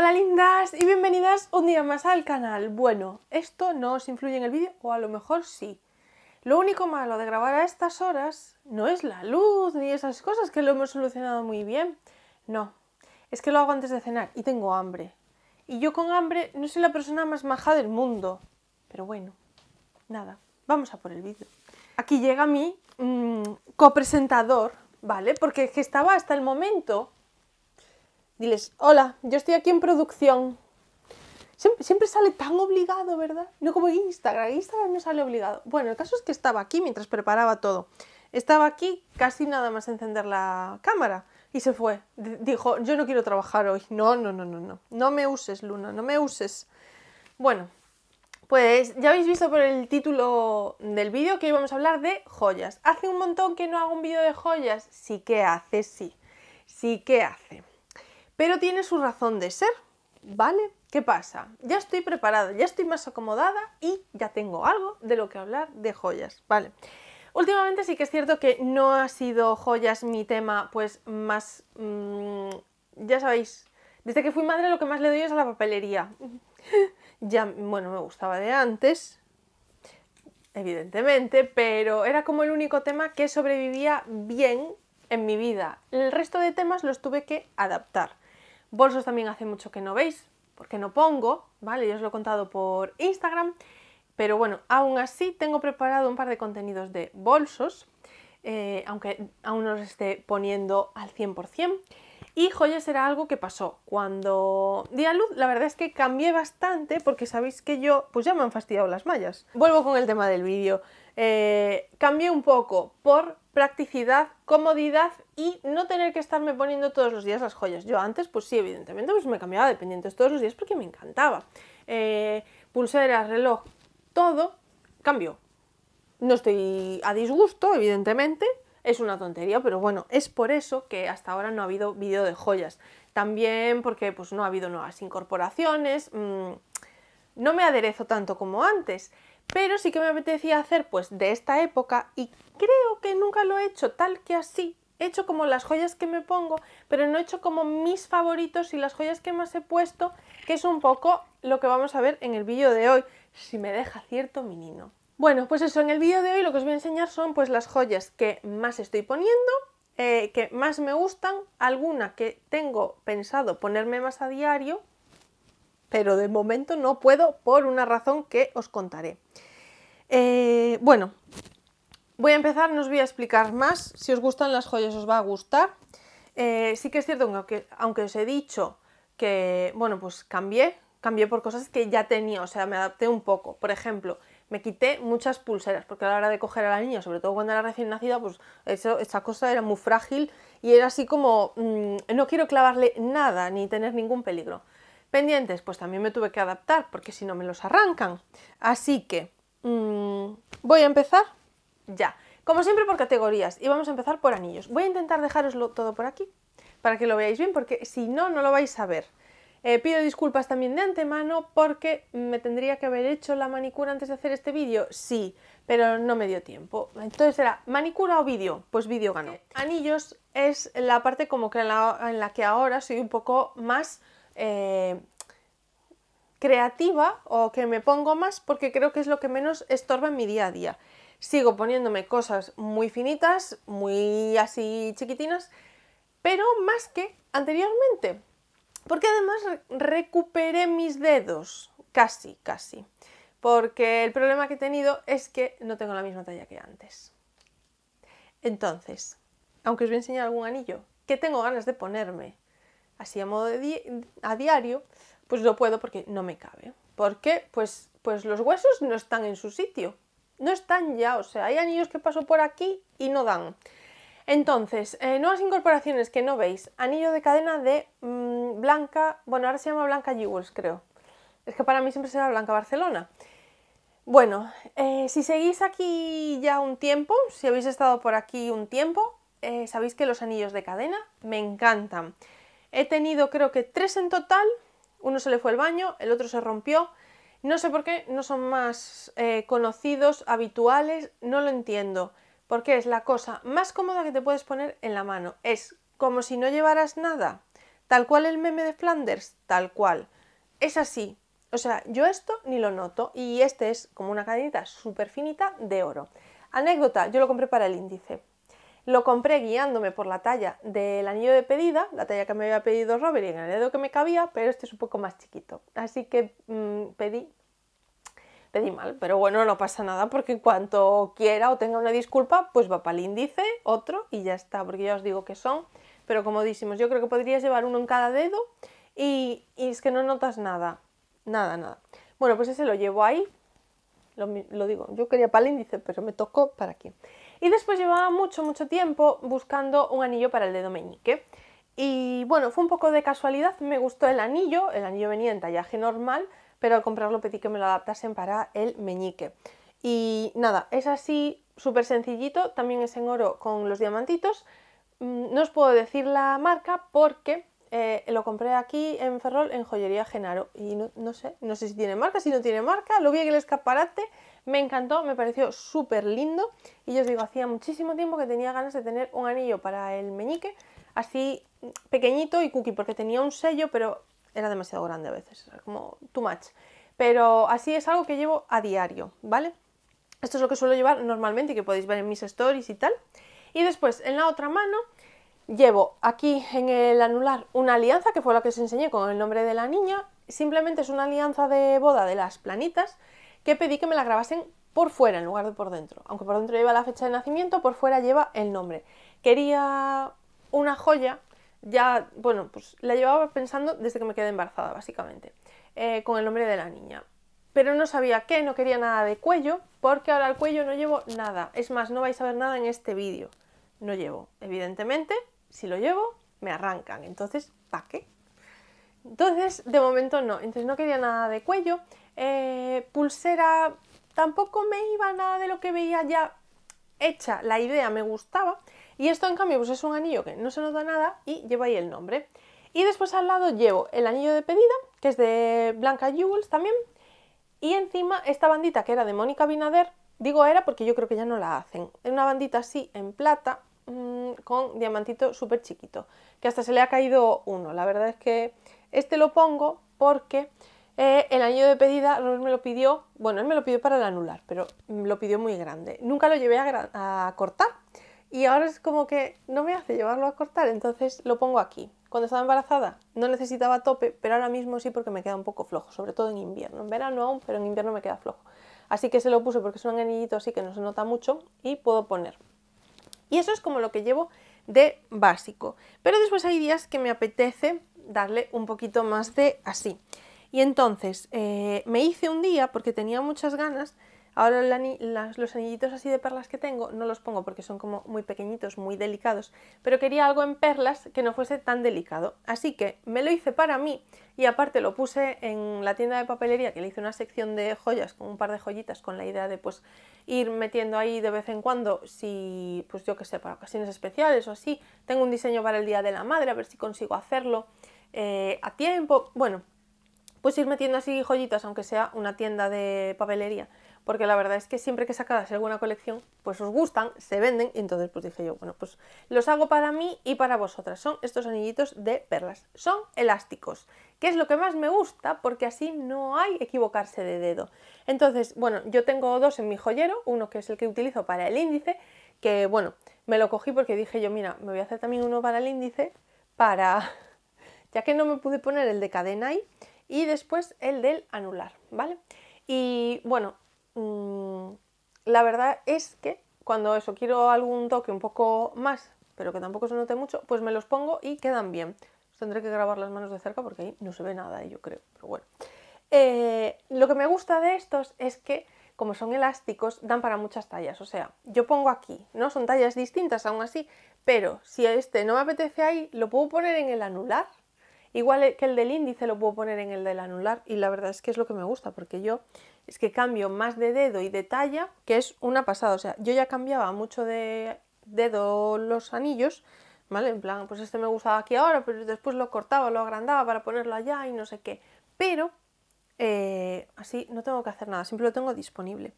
Hola lindas y bienvenidas un día más al canal. Bueno, esto no os influye en el vídeo o a lo mejor sí. Lo único malo de grabar a estas horas no es la luz ni esas cosas que lo hemos solucionado muy bien. No, es que lo hago antes de cenar y tengo hambre. Y yo con hambre no soy la persona más maja del mundo. Pero bueno, nada, vamos a por el vídeo. Aquí llega mi mm, copresentador, ¿vale? Porque que estaba hasta el momento Diles, hola, yo estoy aquí en producción. Siempre, sale tan obligado, ¿verdad? No como Instagram, Instagram no sale obligado. Bueno, el caso es que estaba aquí mientras preparaba todo. Estaba aquí casi nada más encender la cámara y se fue. dijo, yo no quiero trabajar hoy. No, no, no, no, no. No me uses, Luna, no me uses. Bueno, pues ya habéis visto por el título del vídeo que hoy vamos a hablar de joyas. ¿Hace un montón que no hago un vídeo de joyas? Sí que hace, sí. Sí que hace pero tiene su razón de ser, ¿vale? ¿Qué pasa? Ya estoy preparada, ya estoy más acomodada y ya tengo algo de lo que hablar de joyas, ¿vale? Últimamente sí que es cierto que no ha sido joyas mi tema, pues más... Mm, ya sabéis, desde que fui madre lo que más le doy es a la papelería. ya, bueno, me gustaba de antes, evidentemente, pero era como el único tema que sobrevivía bien en mi vida. El resto de temas los tuve que adaptar. Bolsos también hace mucho que no veis, porque no pongo, ¿vale? Yo os lo he contado por Instagram, pero bueno, aún así tengo preparado un par de contenidos de bolsos, eh, aunque aún no los esté poniendo al 100%. Y joyas era algo que pasó. Cuando di a luz, la verdad es que cambié bastante porque sabéis que yo, pues ya me han fastidiado las mallas. Vuelvo con el tema del vídeo. Eh, cambié un poco por practicidad, comodidad y no tener que estarme poniendo todos los días las joyas. Yo antes, pues sí, evidentemente, pues me cambiaba de pendientes todos los días porque me encantaba. Eh, pulseras, reloj, todo cambió. No estoy a disgusto, evidentemente, es una tontería, pero bueno, es por eso que hasta ahora no ha habido vídeo de joyas. También porque pues, no ha habido nuevas incorporaciones, mm, no me aderezo tanto como antes. Pero sí que me apetecía hacer pues de esta época y creo que nunca lo he hecho tal que así. He hecho como las joyas que me pongo, pero no he hecho como mis favoritos y las joyas que más he puesto, que es un poco lo que vamos a ver en el vídeo de hoy, si me deja cierto menino. Bueno, pues eso, en el vídeo de hoy lo que os voy a enseñar son pues las joyas que más estoy poniendo, eh, que más me gustan, alguna que tengo pensado ponerme más a diario pero de momento no puedo por una razón que os contaré. Eh, bueno, voy a empezar, no os voy a explicar más. Si os gustan las joyas os va a gustar. Eh, sí que es cierto que aunque, os he dicho que, bueno, pues cambié, cambié por cosas que ya tenía, o sea, me adapté un poco. Por ejemplo, me quité muchas pulseras, porque a la hora de coger a la niña, sobre todo cuando era recién nacida, pues eso, esa cosa era muy frágil y era así como, mm, no quiero clavarle nada ni tener ningún peligro. Pendientes, pues también me tuve que adaptar porque si no me los arrancan. Así que mm, voy a empezar ya. Como siempre por categorías y vamos a empezar por anillos. Voy a intentar dejaroslo todo por aquí para que lo veáis bien porque si no, no lo vais a ver. Eh, pido disculpas también de antemano porque me tendría que haber hecho la manicura antes de hacer este vídeo, sí, pero no me dio tiempo. Entonces era manicura o vídeo, pues vídeo ganó. Eh, anillos es la parte como que en la, en la que ahora soy un poco más eh, creativa o que me pongo más porque creo que es lo que menos estorba en mi día a día. Sigo poniéndome cosas muy finitas, muy así chiquitinas, pero más que anteriormente. Porque además recuperé mis dedos, casi, casi. Porque el problema que he tenido es que no tengo la misma talla que antes. Entonces, aunque os voy a enseñar algún anillo, que tengo ganas de ponerme, así a modo de a diario, pues no puedo porque no me cabe. ¿Por qué? Pues, pues los huesos no están en su sitio. No están ya, o sea, hay anillos que paso por aquí y no dan. Entonces, eh, nuevas incorporaciones que no veis. Anillo de cadena de mm, Blanca, bueno, ahora se llama Blanca Jewels, creo. Es que para mí siempre será Blanca Barcelona. Bueno, eh, si seguís aquí ya un tiempo, si habéis estado por aquí un tiempo, eh, sabéis que los anillos de cadena me encantan. He tenido creo que tres en total, uno se le fue el baño, el otro se rompió. No sé por qué no son más eh, conocidos, habituales, no lo entiendo, porque es la cosa más cómoda que te puedes poner en la mano. Es como si no llevaras nada, tal cual el meme de Flanders, tal cual. Es así. O sea, yo esto ni lo noto y este es como una cadenita súper finita de oro. Anécdota, yo lo compré para el índice. Lo compré guiándome por la talla del anillo de pedida, la talla que me había pedido Robert y en el dedo que me cabía, pero este es un poco más chiquito. Así que mm, pedí, pedí mal, pero bueno, no pasa nada porque en cuanto quiera o tenga una disculpa, pues va para el índice, otro y ya está, porque ya os digo que son, pero como comodísimos. Yo creo que podrías llevar uno en cada dedo y, es que no notas nada, nada, nada. Bueno, pues ese lo llevo ahí, lo, lo digo, yo quería para el índice, pero me tocó para aquí. Y después llevaba mucho, mucho tiempo buscando un anillo para el dedo meñique. Y bueno, fue un poco de casualidad, me gustó el anillo, el anillo venía en tallaje normal, pero al comprarlo pedí que me lo adaptasen para el meñique. Y nada, es así súper sencillito, también es en oro con los diamantitos. Mm, no os puedo decir la marca porque eh, lo compré aquí en Ferrol en Joyería Genaro y no, no, sé, no sé si tiene marca, si no tiene marca, lo vi en el escaparate me encantó, me pareció súper lindo y yo os digo, hacía muchísimo tiempo que tenía ganas de tener un anillo para el meñique, así pequeñito y cookie, porque tenía un sello, pero era demasiado grande a veces, como too much. Pero así es algo que llevo a diario, ¿vale? Esto es lo que suelo llevar normalmente y que podéis ver en mis stories y tal. Y después, en la otra mano, llevo aquí en el anular una alianza, que fue la que os enseñé con el nombre de la niña. Simplemente es una alianza de boda de las planitas, que pedí que me la grabasen por fuera en lugar de por dentro. Aunque por dentro lleva la fecha de nacimiento, por fuera lleva el nombre. Quería una joya, ya, bueno, pues la llevaba pensando desde que me quedé embarazada, básicamente, eh, con el nombre de la niña. Pero no sabía qué, no quería nada de cuello, porque ahora al cuello no llevo nada. Es más, no vais a ver nada en este vídeo. No llevo. Evidentemente, si lo llevo, me arrancan. Entonces, ¿para qué? Entonces, de momento no. Entonces no quería nada de cuello eh, pulsera, tampoco me iba nada de lo que veía ya hecha, la idea me gustaba. Y esto en cambio pues es un anillo que no se nota nada y lleva ahí el nombre. Y después al lado llevo el anillo de pedida, que es de Blanca Jewels también. Y encima esta bandita que era de Mónica Binader, digo era porque yo creo que ya no la hacen. Es una bandita así en plata mm, con diamantito súper chiquito, que hasta se le ha caído uno. La verdad es que este lo pongo porque eh, el anillo de pedida Robert me lo pidió, bueno, él me lo pidió para el anular, pero lo pidió muy grande. Nunca lo llevé a, a cortar y ahora es como que no me hace llevarlo a cortar, entonces lo pongo aquí. Cuando estaba embarazada no necesitaba tope, pero ahora mismo sí porque me queda un poco flojo, sobre todo en invierno. En verano aún, pero en invierno me queda flojo. Así que se lo puse porque es un anillito así que no se nota mucho y puedo poner. Y eso es como lo que llevo de básico. Pero después hay días que me apetece darle un poquito más de así. Y entonces eh, me hice un día porque tenía muchas ganas. Ahora los anillitos así de perlas que tengo no los pongo porque son como muy pequeñitos, muy delicados, pero quería algo en perlas que no fuese tan delicado. Así que me lo hice para mí y aparte lo puse en la tienda de papelería que le hice una sección de joyas con un par de joyitas con la idea de pues ir metiendo ahí de vez en cuando si pues yo que sé, para ocasiones especiales o así. Tengo un diseño para el Día de la Madre, a ver si consigo hacerlo eh, a tiempo. Bueno, pues ir metiendo así joyitas, aunque sea una tienda de papelería. Porque la verdad es que siempre que sacadas alguna colección, pues os gustan, se venden, y entonces pues dije yo, bueno, pues los hago para mí y para vosotras. Son estos anillitos de perlas. Son elásticos, que es lo que más me gusta, porque así no hay equivocarse de dedo. Entonces, bueno, yo tengo dos en mi joyero, uno que es el que utilizo para el índice, que bueno, me lo cogí porque dije yo, mira, me voy a hacer también uno para el índice, para... ya que no me pude poner el de cadena ahí, y después el del anular, ¿vale? Y bueno, mm, la verdad es que cuando eso quiero algún toque un poco más, pero que tampoco se note mucho, pues me los pongo y quedan bien. Tendré que grabar las manos de cerca porque ahí no se ve nada, yo creo, pero bueno. Eh, lo que me gusta de estos es que, como son elásticos, dan para muchas tallas. O sea, yo pongo aquí, ¿no? Son tallas distintas aún así, pero si a este no me apetece ahí, lo puedo poner en el anular Igual e, que el del índice lo puedo poner en el del anular y la verdad es que es lo que me gusta porque yo es que cambio más de dedo y de talla que es una pasada. O sea, yo ya cambiaba mucho de dedo los anillos, ¿vale? En plan, pues este me gustaba aquí ahora, pero después lo cortaba, lo agrandaba para ponerlo allá y no sé qué. Pero eh, así no tengo que hacer nada, siempre lo tengo disponible.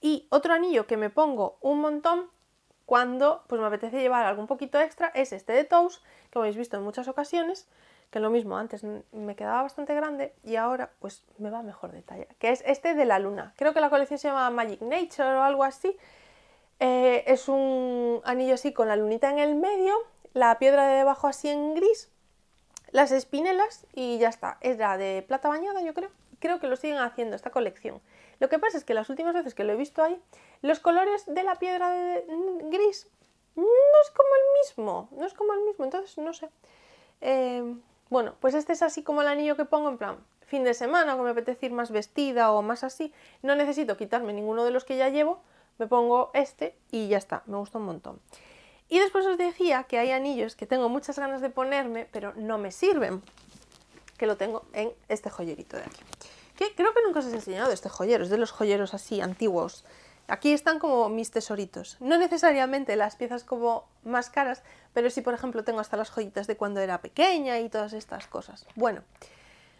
Y otro anillo que me pongo un montón cuando pues me apetece llevar algún poquito extra es este de Toast, que habéis visto en muchas ocasiones, que lo mismo, antes me quedaba bastante grande y ahora pues me va mejor de talla, que es este de la luna. Creo que la colección se llama Magic Nature o algo así. Eh, es un anillo así con la lunita en el medio, la piedra de debajo así en gris, las espinelas y ya está. es la de plata bañada, yo creo. Creo que lo siguen haciendo esta colección. Lo que pasa es que las últimas veces que lo he visto ahí, los colores de la piedra de gris no es como el mismo, no es como el mismo, entonces no sé. Eh, bueno, pues este es así como el anillo que pongo en plan fin de semana, que me apetece ir más vestida o más así. No necesito quitarme ninguno de los que ya llevo, me pongo este y ya está, me gusta un montón. Y después os decía que hay anillos que tengo muchas ganas de ponerme, pero no me sirven, que lo tengo en este joyerito de aquí. Que creo que nunca os he enseñado este joyero, es de los joyeros así antiguos Aquí están como mis tesoritos. No necesariamente las piezas como más caras, pero sí, por ejemplo, tengo hasta las joyitas de cuando era pequeña y todas estas cosas. Bueno,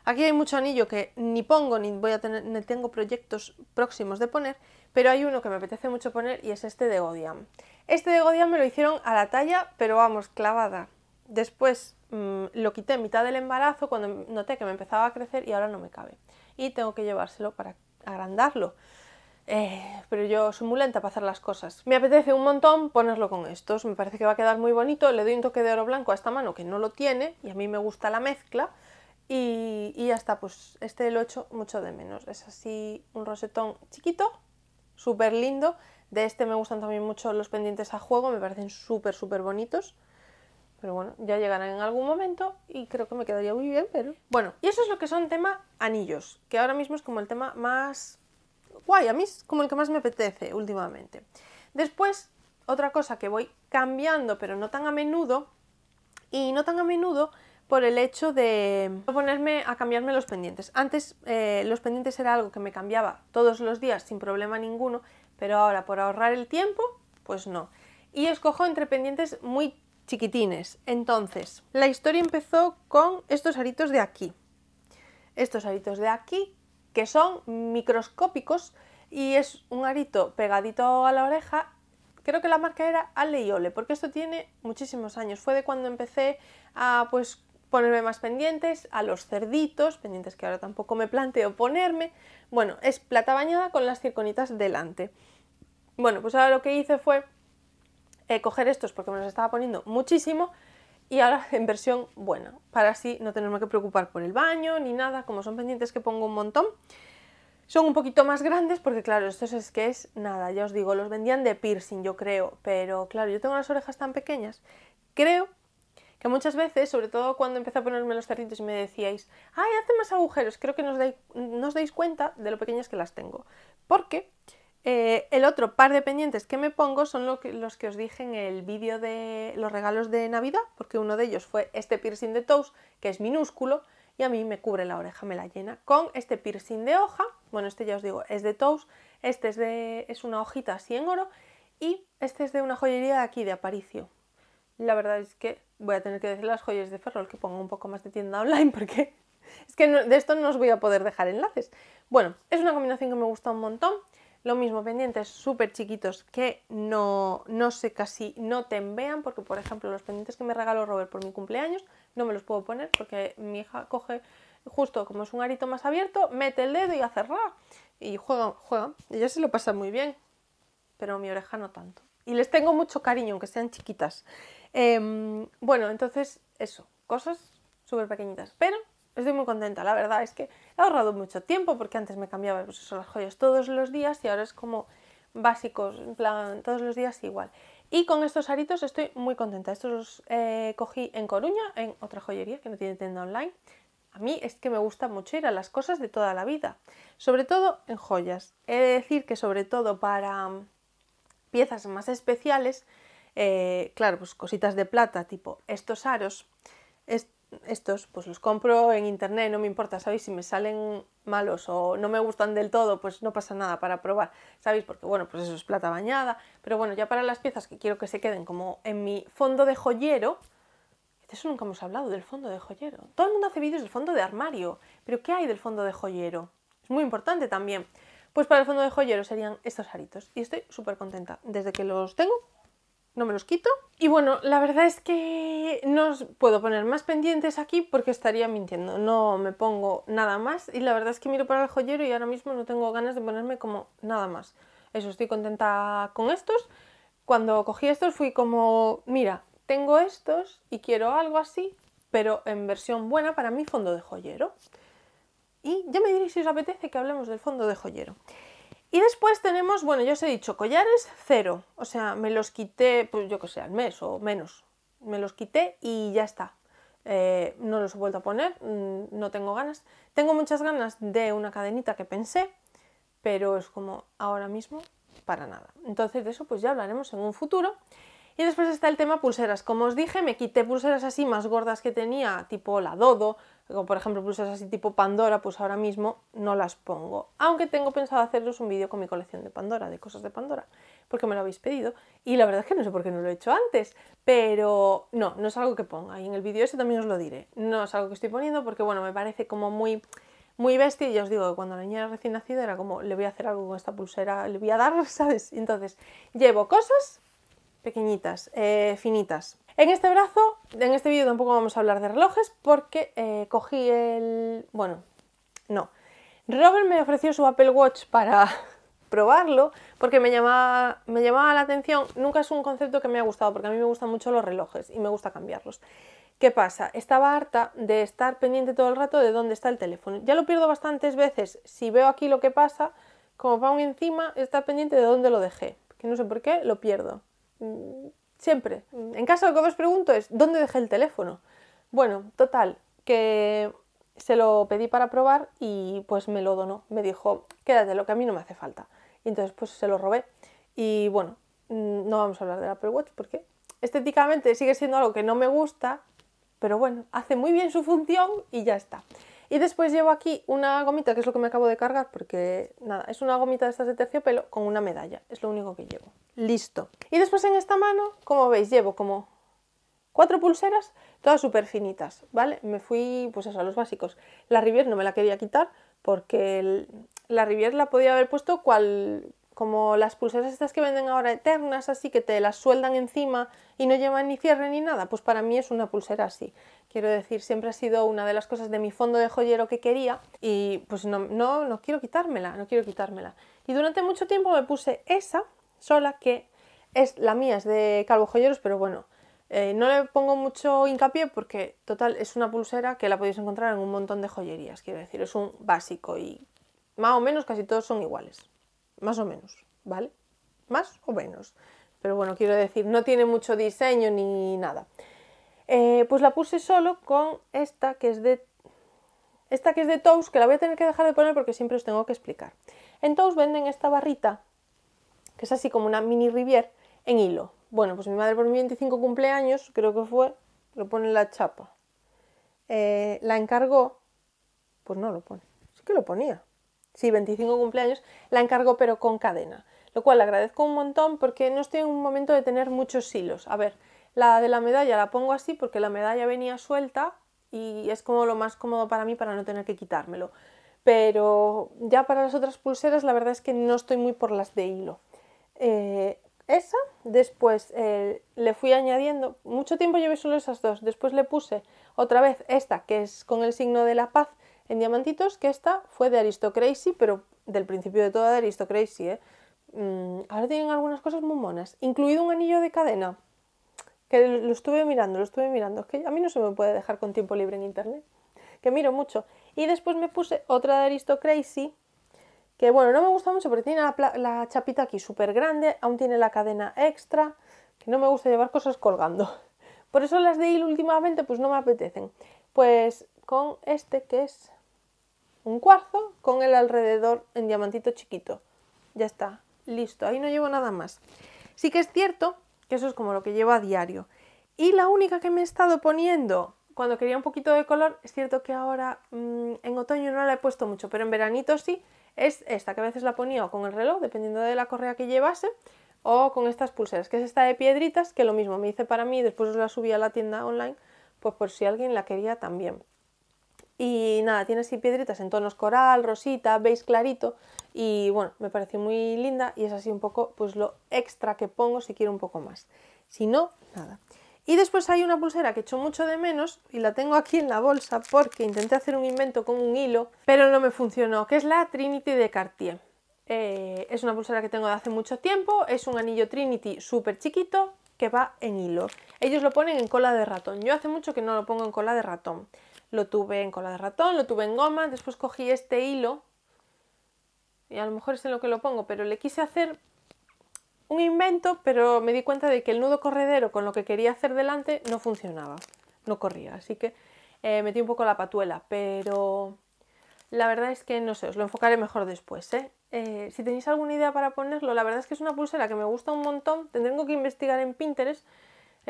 aquí hay mucho anillo que ni pongo ni voy a tener, ni tengo proyectos próximos de poner, pero hay uno que me apetece mucho poner y es este de Godiam. Este de Godiam me lo hicieron a la talla, pero vamos, clavada. Después mm, lo quité en mitad del embarazo cuando noté que me empezaba a crecer y ahora no me cabe. Y tengo que llevárselo para agrandarlo. Eh, pero yo soy muy lenta para hacer las cosas. Me apetece un montón ponerlo con estos, me parece que va a quedar muy bonito. Le doy un toque de oro blanco a esta mano que no lo tiene y a mí me gusta la mezcla. Y, y ya está, pues este lo hecho mucho de menos. Es así un rosetón chiquito, súper lindo. De este me gustan también mucho los pendientes a juego, me parecen súper, súper bonitos. Pero bueno, ya llegarán en algún momento y creo que me quedaría muy bien, pero... Bueno, y eso es lo que son tema anillos, que ahora mismo es como el tema más guay, a mí es como el que más me apetece últimamente. Después, otra cosa que voy cambiando, pero no tan a menudo, y no tan a menudo por el hecho de ponerme a cambiarme los pendientes. Antes eh, los pendientes era algo que me cambiaba todos los días sin problema ninguno, pero ahora por ahorrar el tiempo, pues no. Y escojo entre pendientes muy chiquitines. Entonces, la historia empezó con estos aritos de aquí. Estos aritos de aquí que son microscópicos y es un arito pegadito a la oreja. Creo que la marca era Ale y Ole, porque esto tiene muchísimos años. Fue de cuando empecé a pues ponerme más pendientes, a los cerditos, pendientes que ahora tampoco me planteo ponerme. Bueno, es plata bañada con las circonitas delante. Bueno, pues ahora lo que hice fue eh, coger estos porque me los estaba poniendo muchísimo y ahora en versión buena, para así no tenerme que preocupar por el baño ni nada, como son pendientes que pongo un montón. Son un poquito más grandes porque claro, esto es que es nada, ya os digo, los vendían de piercing yo creo, pero claro, yo tengo las orejas tan pequeñas, creo que muchas veces, sobre todo cuando empecé a ponerme los cerditos y me decíais, ay, hace más agujeros, creo que nos dais, cuenta de lo pequeñas que las tengo, porque eh, el otro par de pendientes que me pongo son los que os dije en el vídeo de los regalos de Navidad, porque uno de ellos fue este piercing de toes, que es minúsculo, y a mí me cubre la oreja, me la llena, con este piercing de hoja, bueno, este ya os digo, es de Toast, este es, de, es una hojita así en oro, y este es de una joyería de aquí, de Aparicio. La verdad es que voy a tener que decir las joyas de Ferrol que pongo un poco más de tienda online, porque es que de esto no os voy a poder dejar enlaces. Bueno, es una combinación que me gusta un montón. Lo mismo, pendientes súper chiquitos que no, no sé casi, no tembean, porque por ejemplo los pendientes que me regaló Robert por mi cumpleaños no me los puedo poner porque mi hija coge justo como es un arito más abierto, mete el dedo y hace ra. Y juega, juega. Ella se lo pasa muy bien, pero mi oreja no tanto. Y les tengo mucho cariño, aunque sean chiquitas. Em, bueno, entonces eso, cosas súper pequeñitas. Pero Estoy muy contenta, la verdad es que he ahorrado mucho tiempo porque antes me cambiaba pues las joyas todos los días y ahora es como básicos, en plan todos los días igual. Y con estos aritos estoy muy contenta. Estos los eh, cogí en Coruña, en otra joyería que no tiene tienda online. A mí es que me gusta mucho ir a las cosas de toda la vida, sobre todo en joyas. He de decir que sobre todo para mm, piezas más especiales, eh, claro, pues cositas de plata tipo estos aros, estos pues los compro en internet, no me importa, ¿sabéis? Si me salen malos o no me gustan del todo, pues no pasa nada para probar, ¿sabéis? Porque bueno, pues eso es plata bañada, pero bueno, ya para las piezas que quiero que se queden como en mi fondo de joyero, de eso nunca hemos hablado, del fondo de joyero. Todo el mundo hace vídeos del fondo de armario, pero ¿qué hay del fondo de joyero? Es muy importante también. Pues para el fondo de joyero serían estos aritos y estoy súper contenta. Desde que los tengo, no me los quito. Y bueno, la verdad es que no os puedo poner más pendientes aquí porque estaría mintiendo. No me pongo nada más y la verdad es que miro para el joyero y ahora mismo no tengo ganas de ponerme como nada más. Eso, estoy contenta con estos. Cuando cogí estos fui como, mira, tengo estos y quiero algo así, pero en versión buena para mi fondo de joyero. Y ya me diréis si os apetece que hablemos del fondo de joyero. Y después tenemos, bueno, yo os he dicho, collares cero, o sea, me los quité, pues yo que sé, al mes o menos, me los quité y ya está. Eh, no los he vuelto a poner, mm, no tengo ganas. Tengo muchas ganas de una cadenita que pensé, pero es como ahora mismo para nada. Entonces de eso pues ya hablaremos en un futuro. Y después está el tema pulseras. Como os dije, me quité pulseras así más gordas que tenía, tipo la Dodo, o por ejemplo pulseras así tipo Pandora, pues ahora mismo no las pongo. Aunque tengo pensado hacerles un vídeo con mi colección de Pandora, de cosas de Pandora, porque me lo habéis pedido. Y la verdad es que no sé por qué no lo he hecho antes, pero no, no es algo que ponga. Y en el vídeo Eso también os lo diré. No es algo que estoy poniendo porque, bueno, me parece como muy muy bestia. Y ya os digo que cuando la niña era recién nacida era como, le voy a hacer algo con esta pulsera, le voy a dar, ¿sabes? Entonces, llevo cosas pequeñitas, eh, finitas. En este brazo, en este vídeo tampoco vamos a hablar de relojes porque eh, cogí el... bueno, no. Robert me ofreció su Apple Watch para probarlo porque me llamaba, me llamaba la atención. Nunca es un concepto que me ha gustado porque a mí me gustan mucho los relojes y me gusta cambiarlos. ¿Qué pasa? Estaba harta de estar pendiente todo el rato de dónde está el teléfono. Ya lo pierdo bastantes veces. Si veo aquí lo que pasa, como un encima, estar pendiente de dónde lo dejé. Que no sé por qué, lo pierdo. Mm, siempre. En caso de que os pregunto es, ¿dónde dejé el teléfono? Bueno, total, que se lo pedí para probar y pues me lo donó. Me dijo, quédate, lo que a mí no me hace falta. Y entonces pues se lo robé. Y bueno, mm, no vamos a hablar del Apple Watch porque estéticamente sigue siendo algo que no me gusta, pero bueno, hace muy bien su función y ya está. Y después llevo aquí una gomita, que es lo que me acabo de cargar, porque nada, es una gomita de estas de terciopelo con una medalla, es lo único que llevo. Listo. Y después en esta mano, como veis, llevo como cuatro pulseras, todas súper finitas, ¿vale? Me fui, pues eso, a los básicos. La Rivier no me la quería quitar porque la Rivier la podía haber puesto cual, como las pulseras estas que venden ahora eternas, así que te las sueldan encima y no llevan ni cierre ni nada, pues para mí es una pulsera así. Quiero decir, siempre ha sido una de las cosas de mi fondo de joyero que quería y pues no, no, quiero quitármela, no quiero quitármela. Y durante mucho tiempo me puse esa sola que es la mía, es de Calvo Joyeros, pero bueno, eh, no le pongo mucho hincapié porque total es una pulsera que la podéis encontrar en un montón de joyerías, quiero decir, es un básico y más o menos casi todos son iguales más o menos, ¿vale? Más o menos. Pero bueno, quiero decir, no tiene mucho diseño ni nada. Eh, pues la puse solo con esta que es de esta que es de Tous, que la voy a tener que dejar de poner porque siempre os tengo que explicar. En Tous venden esta barrita, que es así como una mini Rivier, en hilo. Bueno, pues mi madre por mi 25 cumpleaños, creo que fue, lo pone en la chapa. Eh, la encargó, pues no lo pone, sí que lo ponía sí, 25 cumpleaños, la encargo pero con cadena. Lo cual agradezco un montón porque no estoy en un momento de tener muchos hilos. A ver, la de la medalla la pongo así porque la medalla venía suelta y es como lo más cómodo para mí para no tener que quitármelo. Pero ya para las otras pulseras la verdad es que no estoy muy por las de hilo. Eh, esa, después eh, le fui añadiendo, mucho tiempo llevé solo esas dos, después le puse otra vez esta que es con el signo de la paz en diamantitos, que esta fue de Aristocracy, pero del principio de toda de Aristocracy, ¿eh? Mm, ahora tienen algunas cosas muy monas, incluido un anillo de cadena, que lo estuve mirando, lo estuve mirando, es que a mí no se me puede dejar con tiempo libre en internet, que miro mucho. Y después me puse otra de Aristocracy, que bueno, no me gusta mucho porque tiene la, chapita aquí súper grande, aún tiene la cadena extra, que no me gusta llevar cosas colgando. Por eso las de Il últimamente pues no me apetecen. Pues con este que es un cuarzo con el alrededor en diamantito chiquito. Ya está, listo, ahí no llevo nada más. Sí que es cierto que eso es como lo que llevo a diario. Y la única que me he estado poniendo cuando quería un poquito de color, es cierto que ahora mm, en otoño no la he puesto mucho, pero en veranito sí, es esta, que a veces la ponía con el reloj, dependiendo de la correa que llevase, o con estas pulseras, que es esta de piedritas, que lo mismo me hice para mí, después la subí a la tienda online, pues por si alguien la quería también. Y nada, tiene así piedritas en tonos coral, rosita, veis clarito. Y bueno, me pareció muy linda y es así un poco pues lo extra que pongo si quiero un poco más. Si no, nada. Y después hay una pulsera que echo mucho de menos y la tengo aquí en la bolsa porque intenté hacer un invento con un hilo, pero no me funcionó, que es la Trinity de Cartier. Eh, es una pulsera que tengo de hace mucho tiempo, es un anillo Trinity súper chiquito que va en hilo. Ellos lo ponen en cola de ratón, yo hace mucho que no lo pongo en cola de ratón lo tuve en cola de ratón, lo tuve en goma, después cogí este hilo, y a lo mejor es en lo que lo pongo, pero le quise hacer un invento, pero me di cuenta de que el nudo corredero con lo que quería hacer delante no funcionaba, no corría, así que eh, metí un poco la patuela, pero la verdad es que no sé, os lo enfocaré mejor después, ¿eh? ¿eh? si tenéis alguna idea para ponerlo, la verdad es que es una pulsera que me gusta un montón, tendré que investigar en Pinterest,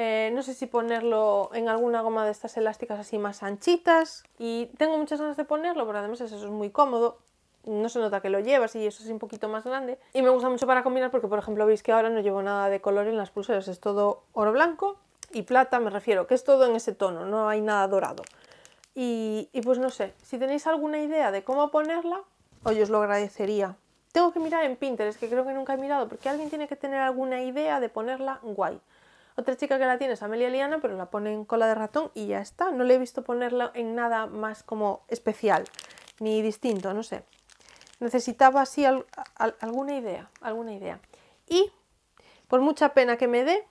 eh, no sé si ponerlo en alguna goma de estas elásticas así más anchitas. Y tengo muchas ganas de ponerlo, pero además eso es muy cómodo. No se nota que lo llevas y eso es un poquito más grande. Y me gusta mucho para combinar porque, por ejemplo, veis que ahora no llevo nada de color en las pulseras. Es todo oro blanco y plata, me refiero, que es todo en ese tono, no hay nada dorado. Y, y pues no sé, si tenéis alguna idea de cómo ponerla, hoy os lo agradecería. Tengo que mirar en Pinterest, que creo que nunca he mirado, porque alguien tiene que tener alguna idea de ponerla guay. Otra chica que la tiene es Amelia Liana, pero la pone en cola de ratón y ya está. No le he visto ponerla en nada más como especial, ni distinto, no sé. Necesitaba así alguna idea, alguna idea. Y, por mucha pena que me dé,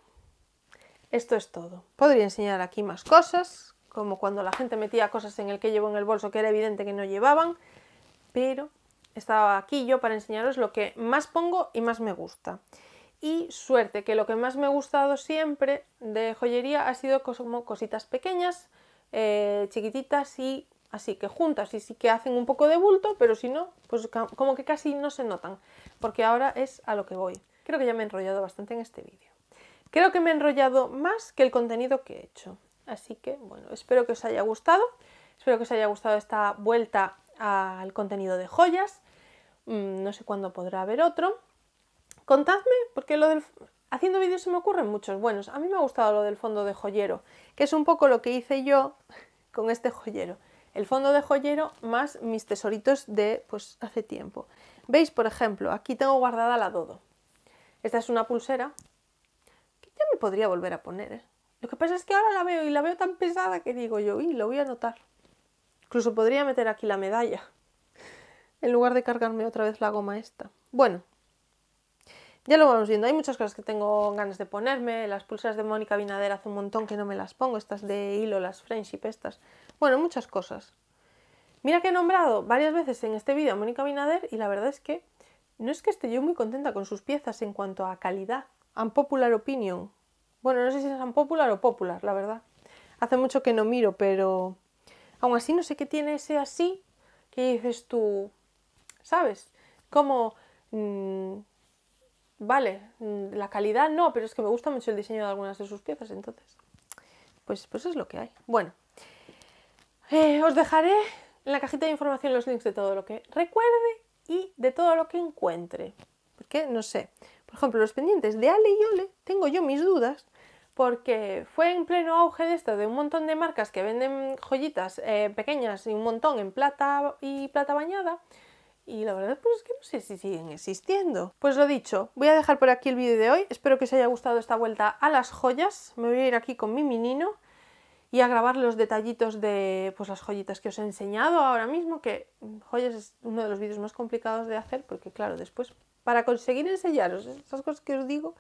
esto es todo. Podría enseñar aquí más cosas, como cuando la gente metía cosas en el que llevo en el bolso que era evidente que no llevaban, pero estaba aquí yo para enseñaros lo que más pongo y más me gusta y suerte, que lo que más me ha gustado siempre de joyería ha sido como cositas pequeñas, eh, chiquititas y así que juntas y sí que hacen un poco de bulto, pero si no, pues como que casi no se notan, porque ahora es a lo que voy. Creo que ya me he enrollado bastante en este vídeo. Creo que me he enrollado más que el contenido que he hecho. Así que bueno, espero que os haya gustado. Espero que os haya gustado esta vuelta al contenido de joyas. Mm, no sé cuándo podrá haber otro. Contadme, porque lo del... Haciendo vídeos se me ocurren muchos buenos. A mí me ha gustado lo del fondo de joyero, que es un poco lo que hice yo con este joyero. El fondo de joyero más mis tesoritos de pues hace tiempo. ¿Veis, por ejemplo? Aquí tengo guardada la Dodo. Esta es una pulsera que ya me podría volver a poner. ¿eh? Lo que pasa es que ahora la veo y la veo tan pesada que digo yo, y lo voy a notar. Incluso podría meter aquí la medalla en lugar de cargarme otra vez la goma esta. Bueno, ya lo vamos viendo. Hay muchas cosas que tengo ganas de ponerme. Las pulseras de Mónica Binader hace un montón que no me las pongo. Estas de hilo, las friendship estas. Bueno, muchas cosas. Mira que he nombrado varias veces en este vídeo a Mónica Binader y la verdad es que no es que esté yo muy contenta con sus piezas en cuanto a calidad. popular opinion. Bueno, no sé si es popular o popular, la verdad. Hace mucho que no miro, pero aún así no sé qué tiene ese así que dices tú, ¿sabes? Como... Mm, vale, mm, la calidad no, pero es que me gusta mucho el diseño de algunas de sus piezas, entonces, pues, pues es lo que hay. Bueno, eh, os dejaré en la cajita de información los links de todo lo que recuerde y de todo lo que encuentre, porque no sé, por ejemplo, los pendientes de Ale y Ole, tengo yo mis dudas, porque fue en pleno auge de esto, de un montón de marcas que venden joyitas eh, pequeñas y un montón en plata y plata bañada, y la verdad pues es que no sé si siguen existiendo. Pues lo dicho, voy a dejar por aquí el vídeo de hoy, espero que os haya gustado esta vuelta a las joyas, me voy a ir aquí con mi menino y a grabar los detallitos de pues, las joyitas que os he enseñado ahora mismo, que mm, joyas es uno de los vídeos más complicados de hacer, porque claro, después para conseguir enseñaros esas cosas que os digo.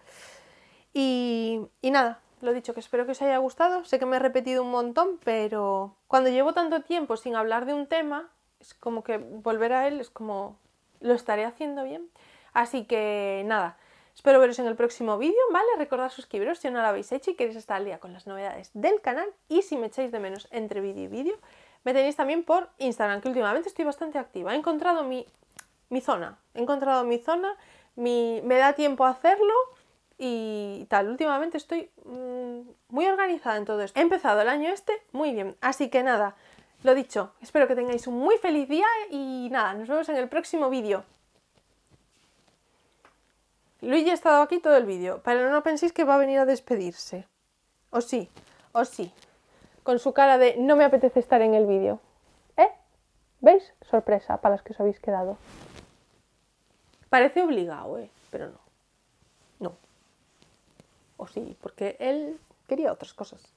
Y, y nada, lo dicho, que espero que os haya gustado. Sé que me he repetido un montón, pero cuando llevo tanto tiempo sin hablar de un tema, es como que volver a él es como, lo estaré haciendo bien. Así que nada, espero veros en el próximo vídeo, ¿vale? Recordad suscribiros si no lo habéis hecho y queréis estar al día con las novedades del canal. Y si me echáis de menos entre vídeo y vídeo, me tenéis también por Instagram, que últimamente estoy bastante activa. He encontrado mi, mi zona, he encontrado mi zona, me da tiempo a hacerlo y tal. Últimamente estoy mm, muy organizada en todo esto. He empezado el año este muy bien, así que nada. Lo dicho, espero que tengáis un muy feliz día y nada, nos vemos en el próximo vídeo. Luigi ha estado aquí todo el vídeo, pero no penséis que va a venir a despedirse. O sí, o sí. Con su cara de no me apetece estar en el vídeo. ¿Eh? ¿Veis? Sorpresa para las que os habéis quedado. Parece obligado, ¿eh? Pero no. No. O sí, porque él quería otras cosas.